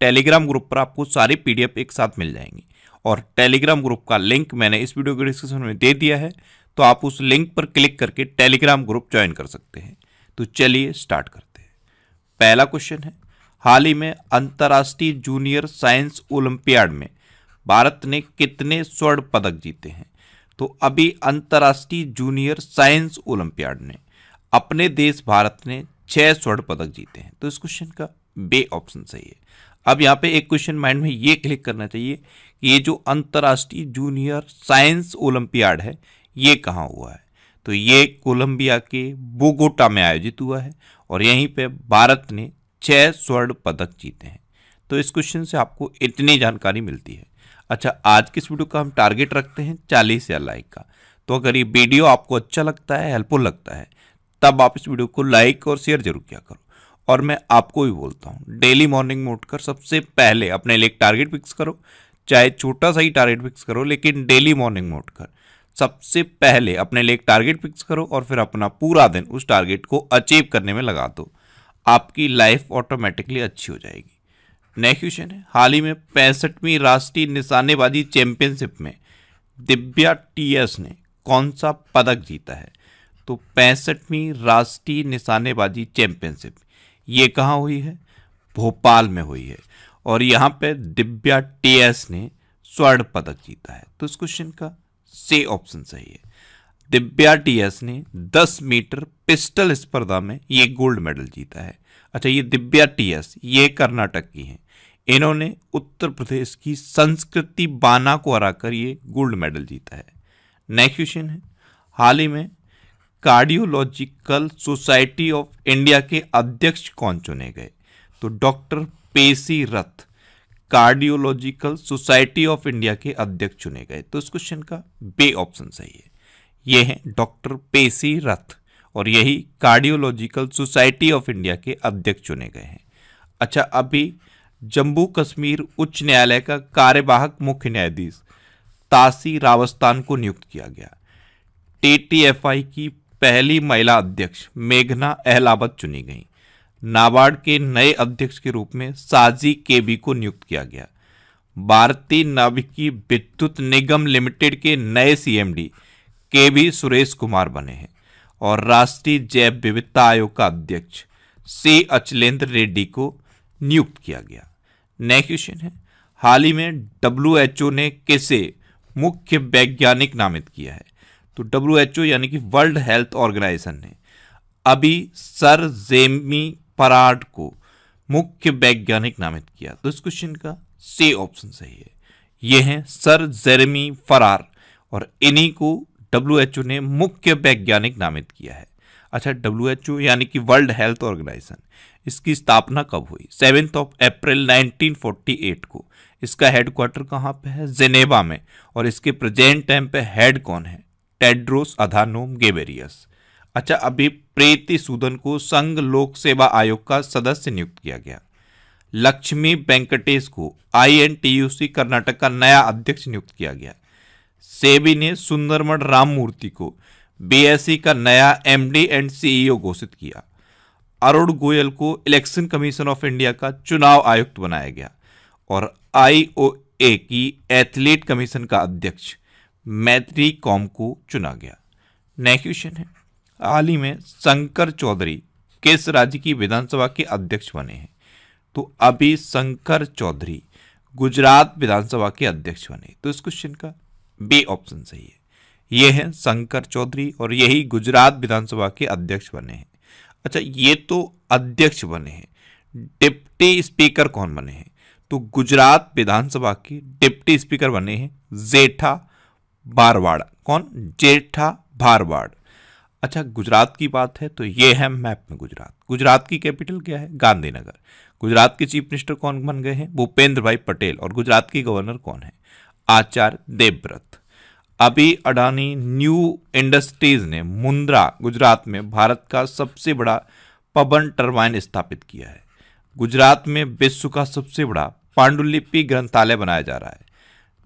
Telegram group पर आपको सारी पीडीएफ एक साथ मिल जाएंगी और टेलीग्राम ग्रुप का लिंक मैंने इस वीडियो के डिस्क्रिप्शन में दे दिया है तो आप उस लिंक पर क्लिक करके टेलीग्राम ग्रुप ज्वाइन कर सकते हैं तो चलिए स्टार्ट करते हैं पहला क्वेश्चन है हाल ही में अंतर्राष्ट्रीय जूनियर साइंस ओलंपियाड में भारत ने कितने स्वर्ण पदक जीते हैं तो अभी अंतर्राष्ट्रीय जूनियर साइंस ओलंपियाड ने अपने देश भारत ने छह स्वर्ण पदक जीते हैं तो इस क्वेश्चन का बे ऑप्शन सही है अब यहाँ पे एक क्वेश्चन माइंड में ये क्लिक करना चाहिए कि ये जो अंतर्राष्ट्रीय जूनियर साइंस ओलंपियाड है ये कहाँ हुआ है तो ये कोलंबिया के बोगोटा में आयोजित हुआ है और यहीं पे भारत ने छः स्वर्ण पदक जीते हैं तो इस क्वेश्चन से आपको इतनी जानकारी मिलती है अच्छा आज के इस वीडियो का हम टारगेट रखते हैं चालीस या लाइक का तो अगर ये वीडियो आपको अच्छा लगता है हेल्पफुल लगता है तब आप इस वीडियो को लाइक और शेयर जरूर किया करो और मैं आपको भी बोलता हूँ डेली मॉर्निंग में उठकर सबसे पहले अपने लिए टारगेट फिक्स करो चाहे छोटा सा ही टारगेट फिक्स करो लेकिन डेली मॉर्निंग में उठकर सबसे पहले अपने लिए एक टारगेट फिक्स करो और फिर अपना पूरा दिन उस टारगेट को अचीव करने में लगा दो आपकी लाइफ ऑटोमेटिकली अच्छी हो जाएगी नेक्स्ट क्वेश्चन है हाल ही में पैंसठवीं राष्ट्रीय निशानेबाजी चैंपियनशिप में दिव्या टीएस ने कौन सा पदक जीता है तो पैंसठवीं राष्ट्रीय निशानेबाजी चैंपियनशिप ये कहाँ हुई है भोपाल में हुई है और यहाँ पे दिव्या टीएस ने स्वर्ण पदक जीता है तो इस क्वेश्चन का से ऑप्शन सही है दिव्या टीएस ने 10 मीटर पिस्टल स्पर्धा में ये गोल्ड मेडल जीता है अच्छा ये दिव्या टीएस ये कर्नाटक की हैं इन्होंने उत्तर प्रदेश की संस्कृति बाना को हराकर ये गोल्ड मेडल जीता है नेक्स्ट क्वेश्चन है हाल ही में कार्डियोलॉजिकल सोसाइटी ऑफ इंडिया के अध्यक्ष कौन चुने गए तो डॉक्टर पेसी रथ कार्डियोलॉजिकल सोसाइटी ऑफ इंडिया के अध्यक्ष चुने गए तो इस क्वेश्चन का बे ऑप्शन सही है ये हैं डॉक्टर पेसी रथ और यही कार्डियोलॉजिकल सोसाइटी ऑफ इंडिया के अध्यक्ष चुने गए हैं अच्छा अभी जम्मू कश्मीर उच्च न्यायालय का कार्यवाहक मुख्य न्यायाधीश तासी रावस्तान को नियुक्त किया गया टी की पहली महिला अध्यक्ष मेघना अहलावत चुनी गई नाबार्ड के नए अध्यक्ष के रूप में साजी केबी को नियुक्त किया गया भारतीय नाभिकीय विद्युत निगम लिमिटेड के नए सीएमडी केबी सुरेश कुमार बने हैं और राष्ट्रीय जैव विविधता आयोग का अध्यक्ष सी अचलेंद्र रेड्डी को नियुक्त किया गया नए क्वेश्चन है हाल ही में डब्ल्यू ने किसे मुख्य वैज्ञानिक नामित किया है तो डब्ल्यू यानी कि वर्ल्ड हेल्थ ऑर्गेनाइजेशन ने अभी सर जेमी पराड को मुख्य वैज्ञानिक नामित किया तो इस क्वेश्चन का सी ऑप्शन सही है ये है सर जेरेमी फरार और इन्हीं को डब्ल्यू ने मुख्य वैज्ञानिक नामित किया है अच्छा डब्ल्यू यानी कि वर्ल्ड हेल्थ ऑर्गेनाइजेशन इसकी स्थापना कब हुई सेवेंथ ऑफ अप्रैल 1948 को इसका हेडक्वार्टर कहाँ पे है जेनेवा में और इसके प्रेजेंट टाइम पे हेड कौन है टेड्रोस अधानोम गेबेरियस अच्छा अभी प्रीति सूदन को संघ लोक सेवा आयोग का सदस्य नियुक्त किया गया लक्ष्मी वेंकटेश को आईएनटीयूसी कर्नाटक का नया अध्यक्ष नियुक्त किया गया सेबी ने सुंदरमण राममूर्ति को बीएससी का नया एमडी एंड सीईओ घोषित किया अरुण गोयल को इलेक्शन कमीशन ऑफ इंडिया का चुनाव आयुक्त बनाया गया और आईओए की एथलीट कमीशन का अध्यक्ष मैत्री कौम को चुना गया नेक्स्ट क्वेश्चन है हाल ही में शंकर चौधरी किस राज्य की विधानसभा के अध्यक्ष बने हैं तो अभी शंकर चौधरी गुजरात विधानसभा के अध्यक्ष बने तो इस क्वेश्चन का बी ऑप्शन सही है ये हैं शंकर चौधरी और यही गुजरात विधानसभा के अध्यक्ष बने हैं अच्छा ये तो अध्यक्ष बने हैं डिप्टी स्पीकर कौन बने हैं तो गुजरात विधानसभा के डिप्टी स्पीकर बने हैं जेठा बारवाड़ कौन जेठा भारवाड़ अच्छा गुजरात की बात है तो ये है मैप में गुजरात गुजरात की कैपिटल क्या है गांधीनगर गुजरात के चीफ मिनिस्टर कौन बन गए हैं भूपेंद्र भाई पटेल और गुजरात की गवर्नर कौन है आचार्य देवव्रत अभी अडानी न्यू इंडस्ट्रीज ने मुंद्रा गुजरात में भारत का सबसे बड़ा पवन टर्बाइन स्थापित किया है गुजरात में विश्व का सबसे बड़ा पांडुलिपि ग्रंथालय बनाया जा रहा है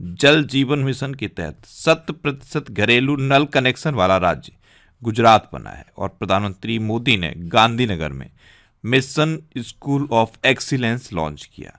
जल जीवन मिशन के तहत शत प्रतिशत घरेलू नल कनेक्शन वाला राज्य गुजरात बना है और प्रधानमंत्री मोदी ने गांधीनगर में mission school of excellence launch किया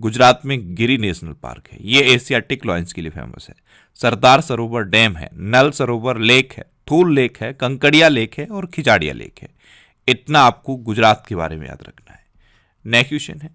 गुजरात में गिरी नेशनल पार्क है ये एशियाटिक लॉन्च के लिए फेमस है सरदार सरोवर डैम है नल सरोवर लेक है थूल लेक है कंकड़िया लेक है और खिजाड़िया लेक है इतना आपको गुजरात के बारे में याद रखना है नेक्स्ट क्वेश्चन है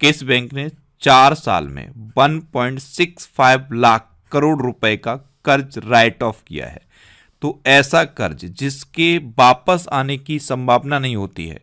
किस बैंक ने चार साल में 1.65 लाख करोड़ रुपए का कर्ज राइट ऑफ किया है तो ऐसा कर्ज जिसके वापस आने की संभावना नहीं होती है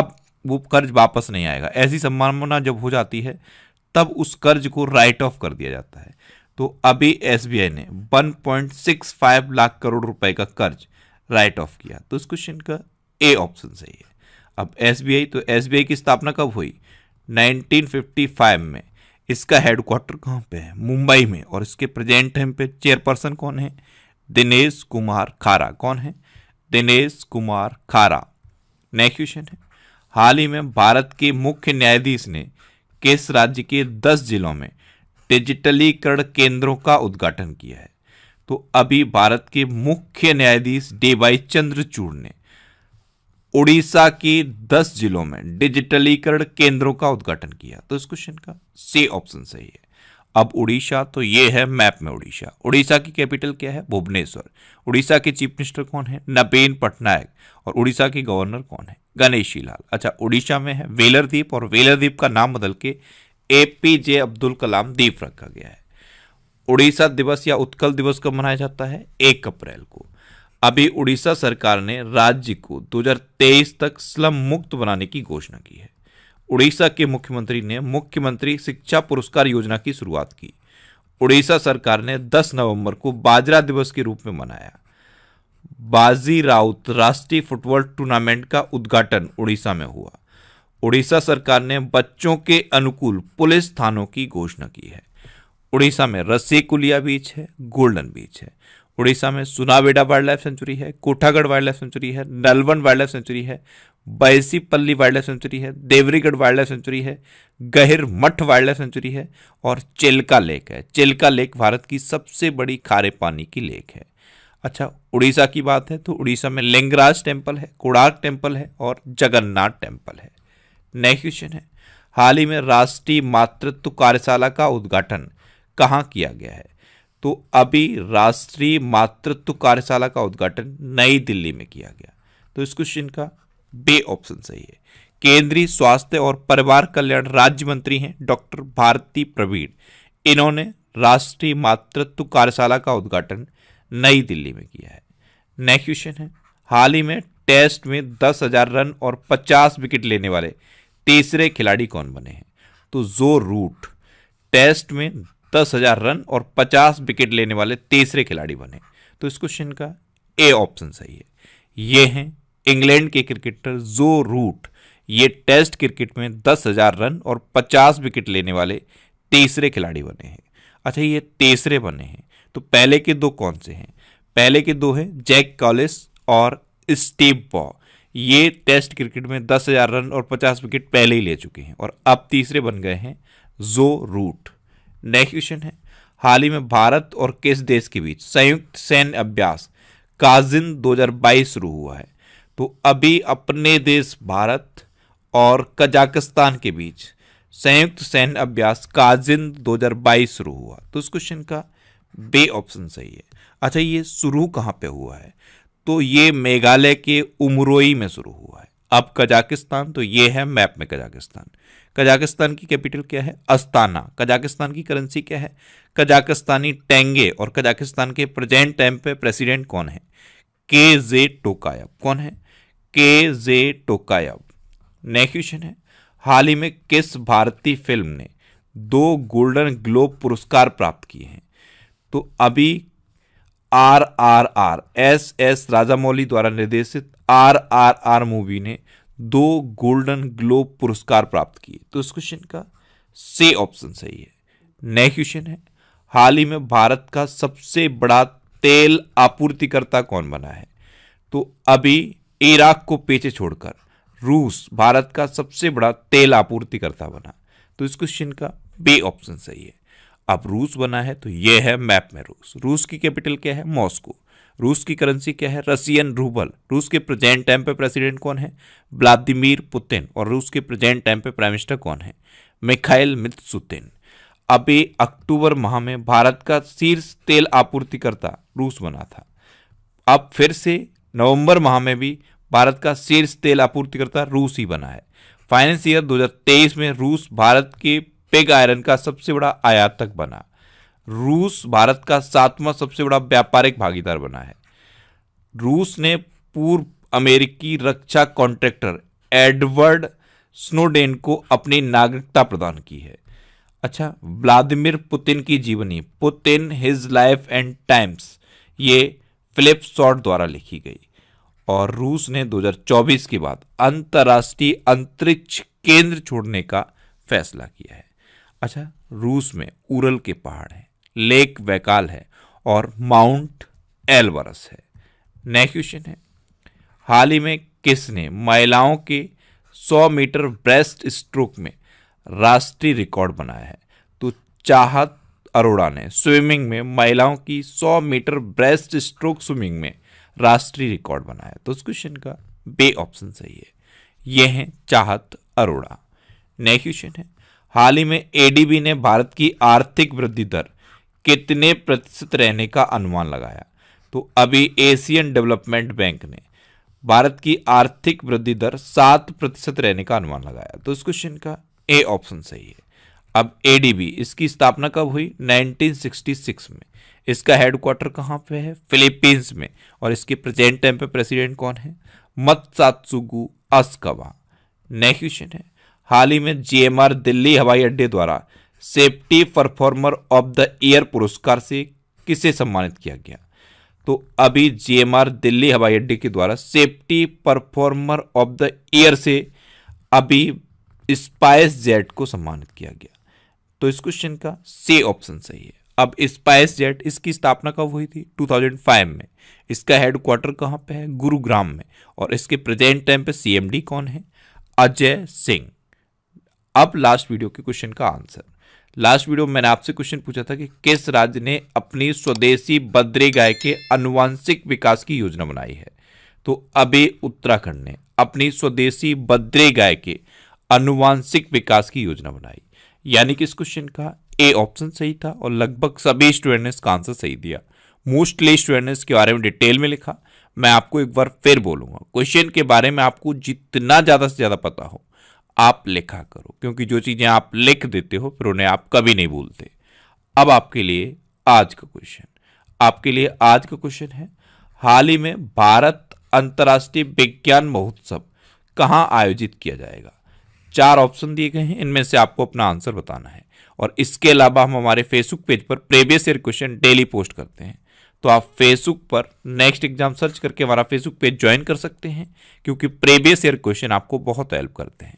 अब वो कर्ज वापस नहीं आएगा ऐसी संभावना जब हो जाती है तब उस कर्ज को राइट ऑफ कर दिया जाता है तो अभी एस ने 1.65 लाख करोड़ रुपए का कर्ज राइट ऑफ किया तो इस क्वेश्चन का ए ऑप्शन सही है अब एस तो एस की स्थापना कब हुई 1955 में इसका हेडक्वार्टर कहाँ पे है मुंबई में और इसके प्रेजेंट टाइम पे चेयरपर्सन कौन है दिनेश कुमार खारा कौन है दिनेश कुमार खारा नेक्स्ट क्वेश्चन है हाल ही में भारत के मुख्य न्यायाधीश ने किस राज्य के दस जिलों में डिजिटलीकरण केंद्रों का उद्घाटन किया है तो अभी भारत के मुख्य न्यायाधीश वाई चंद्रचूड़ ने उड़ीसा के 10 जिलों में डिजिटलीकरण केंद्रों का उद्घाटन किया तो इस क्वेश्चन का सी ऑप्शन सही है अब उड़ीसा तो ये है मैप में उड़ीसा उड़ीसा की कैपिटल क्या है भुवनेश्वर उड़ीसा के चीफ मिनिस्टर कौन है नबीन पटनायक और उड़ीसा के गवर्नर कौन है गणेशी लाल अच्छा उड़ीसा में है वेलर द्वीप और वेलर द्वीप का नाम बदल के ए पी जे अब्दुल कलाम द्वीप रखा गया है उड़ीसा दिवस या उत्कल दिवस कब मनाया जाता है एक अप्रैल को अभी उड़ीसा सरकार ने राज्य को 2023 तक स्लम मुक्त बनाने की घोषणा की है उड़ीसा के मुख्यमंत्री ने मुख्यमंत्री शिक्षा पुरस्कार योजना की शुरुआत की उड़ीसा सरकार ने 10 नवंबर को बाजरा दिवस के रूप में मनाया बाजी राउत राष्ट्रीय फुटबॉल टूर्नामेंट का उद्घाटन उड़ीसा में हुआ उड़ीसा सरकार ने बच्चों के अनुकूल पुलिस थानों की घोषणा की है उड़ीसा में रस्सी कुलिया बीच है गोल्डन बीच है उड़ीसा में सुनावेडा वाइल्ड लाइफ सेंचुरी है कोठागढ़ वाइल्ड लाइफ सेंचुरी है नलवन वाइल्ड लाइफ सेंचुरी है बैसीपल्ली वाइल्ड लाइफ सेंचुरी है देवरीगढ़ वाइल्ड लाइफ सेंचुरी है गहिर मठ वाइल्ड लाइफ सेंचुरी है और चिल्का लेक है चिल्का लेक भारत की सबसे बड़ी खारे पानी की लेक है अच्छा उड़ीसा की बात है तो उड़ीसा में लिंगराज टेम्पल है कोड़ाक टेम्पल है और जगन्नाथ टेम्पल है नेक्स्ट क्वेश्चन है हाल ही में राष्ट्रीय मातृत्व कार्यशाला का उद्घाटन कहाँ किया गया है तो अभी राष्ट्रीय मातृत्व कार्यशाला का उद्घाटन नई दिल्ली में किया गया तो इस क्वेश्चन का बे ऑप्शन सही है केंद्रीय स्वास्थ्य और परिवार कल्याण राज्य मंत्री हैं डॉक्टर भारती प्रवीण इन्होंने राष्ट्रीय मातृत्व कार्यशाला का उद्घाटन नई दिल्ली में किया है नेक्स्ट क्वेश्चन है हाल ही में टेस्ट में दस हजार रन और पचास विकेट लेने वाले तीसरे खिलाड़ी कौन बने हैं तो जो रूट टेस्ट में दस हजार रन और पचास विकेट लेने वाले तीसरे खिलाड़ी बने तो इस क्वेश्चन का ए ऑप्शन सही है ये हैं इंग्लैंड के क्रिकेटर जो रूट ये टेस्ट क्रिकेट में दस हजार रन और पचास विकेट लेने वाले तीसरे खिलाड़ी बने हैं अच्छा ये तीसरे बने हैं तो पहले के दो कौन से हैं पहले के दो हैं जैक कॉलिस और स्टीव बॉ ये टेस्ट क्रिकेट में दस हजार रन और पचास विकेट पहले ही ले चुके हैं और अब तीसरे बन गए हैं जो रूट नेक्स्ट क्वेश्चन है हाल ही में भारत और किस देश के बीच संयुक्त सैन्य अभ्यास काजिन 2022 शुरू हुआ है तो अभी अपने देश भारत और कजाकिस्तान के बीच संयुक्त सैन्य अभ्यास काजिन 2022 शुरू हुआ तो इस क्वेश्चन का बे ऑप्शन सही है अच्छा ये शुरू कहाँ पे हुआ है तो ये मेघालय के उमरोई में शुरू हुआ है अब कजाकिस्तान तो ये है मैप में कजाकिस्तान कजाकिस्तान की कैपिटल क्या है अस्ताना कजाकिस्तान की करेंसी क्या है कजाकिस्तानी टेंगे और कजाकिस्तान के प्रेजेंट टाइम पे प्रेसिडेंट कौन है के जे टोकायब कौन है के जे टोकायब नेक्स्ट क्वेश्चन है हाल ही में किस भारतीय फिल्म ने दो गोल्डन ग्लोब पुरस्कार प्राप्त किए हैं तो अभी R R R S S Rajamouli द्वारा निर्देशित आर आर आर मूवी ने दो गोल्डन ग्लोब पुरस्कार प्राप्त किए तो इस क्वेश्चन का से ऑप्शन सही है नेक्स्ट क्वेश्चन है हाल ही में भारत का सबसे बड़ा तेल आपूर्तिकर्ता कौन बना है तो अभी इराक को पेचे छोड़कर रूस भारत का सबसे बड़ा तेल आपूर्तिकर्ता बना तो इस क्वेश्चन का बे ऑप्शन सही है अब रूस बना है तो यह है मैप में रूस रूस की कैपिटल क्या है मॉस्को रूस की करेंसी क्या है रसियन रूबल रूस के प्रेजेंट टाइम पे प्रेसिडेंट कौन है व्लादिमीर पुतिन और रूस के प्रेजेंट टाइम पे प्राइम मिनिस्टर कौन है मिखाइल मित्सुतिन अभी अक्टूबर माह में भारत का शीर्ष तेल आपूर्तिकर्ता रूस बना था अब फिर से नवंबर माह में भी भारत का शीर्ष तेल आपूर्तिकर्ता रूस ही बना है फाइनेंस ईयर 2023 में रूस भारत के पिग आयरन का सबसे बड़ा आयातक बना रूस भारत का सातवां सबसे बड़ा व्यापारिक भागीदार बना है रूस ने पूर्व अमेरिकी रक्षा कॉन्ट्रैक्टर एडवर्ड स्नोडेन को अपनी नागरिकता प्रदान की है अच्छा व्लादिमिर पुतिन की जीवनी Putin his life and times ये फिलिप शॉर्ट द्वारा लिखी गई और रूस ने 2024 के बाद अंतर्राष्ट्रीय अंतरिक्ष केंद्र छोड़ने का फैसला किया है अच्छा रूस में उरल के पहाड़ हैं लेक वैकाल है और माउंट एलवरस है नेक्स्ट क्वेश्चन है हाल ही में किसने महिलाओं के 100 मीटर ब्रेस्ट स्ट्रोक में राष्ट्रीय रिकॉर्ड बनाया है तो चाहत अरोड़ा ने स्विमिंग में महिलाओं की 100 मीटर ब्रेस्ट स्ट्रोक स्विमिंग में राष्ट्रीय रिकॉर्ड बनाया तो उस क्वेश्चन का बे ऑप्शन सही है यह है चाहत अरोड़ा नेक्स्ट क्वेश्चन है हाल ही में एडीबी ने भारत की आर्थिक वृद्धि दर कितने प्रतिशत रहने का अनुमान लगाया तो अभी एशियन डेवलपमेंट बैंक ने भारत की आर्थिक वृद्धि दर सात प्रतिशत रहने का अनुमान लगाया तो इस क्वेश्चन का ए ऑप्शन सही है अब एडीबी इसकी स्थापना कब हुई 1966 में इसका हेडक्वार्टर कहाँ पे है फिलीपींस में और इसके प्रेजेंट टाइम पे प्रेसिडेंट कौन है मत सातुगु अस्कवा नेक्स्ट क्वेश्चन है हाल ही में जीएमआर दिल्ली हवाई अड्डे द्वारा safety performer of the year पुरस्कार से किसे सम्मानित किया गया तो अभी जीएमआर दिल्ली हवाई अड्डे के द्वारा safety performer of the year से अभी स्पाइस जेट को सम्मानित किया गया तो इस क्वेश्चन का से ऑप्शन सही है अब स्पाइस जेट इसकी स्थापना कब हुई थी 2005 में इसका हेडक्वार्टर कहाँ पे है गुरुग्राम में और इसके प्रेजेंट टाइम पे सीएमडी कौन है अजय सिंह अब लास्ट वीडियो के क्वेश्चन का आंसर लास्ट वीडियो में मैंने आपसे क्वेश्चन पूछा था कि किस राज्य ने अपनी स्वदेशी बद्री गाय के अनुवांशिक विकास की योजना बनाई है तो अभी उत्तराखंड ने अपनी स्वदेशी बद्री गाय के अनुवांशिक विकास की योजना बनाई यानी कि इस क्वेश्चन का ए ऑप्शन सही था और लगभग सभी स्टूडेंट ने इसका आंसर सही दिया मोस्टली स्टूडेंट ने इसके बारे में डिटेल में लिखा मैं आपको एक बार फिर बोलूँगा क्वेश्चन के बारे में आपको जितना ज़्यादा से ज़्यादा पता हो आप लिखा करो क्योंकि जो चीज़ें आप लिख देते हो फिर उन्हें आप कभी नहीं भूलते अब आपके लिए आज का क्वेश्चन आपके लिए आज का क्वेश्चन है हाल ही में भारत अंतर्राष्ट्रीय विज्ञान महोत्सव कहाँ आयोजित किया जाएगा चार ऑप्शन दिए गए हैं इनमें से आपको अपना आंसर बताना है और इसके अलावा हम हमारे फेसबुक पेज पर previous year question daily post करते हैं तो आप फेसबुक पर नेक्स्ट एग्जाम सर्च करके हमारा फेसबुक पेज ज्वाइन कर सकते हैं क्योंकि प्रीवियस ईयर क्वेश्चन आपको बहुत हेल्प करते हैं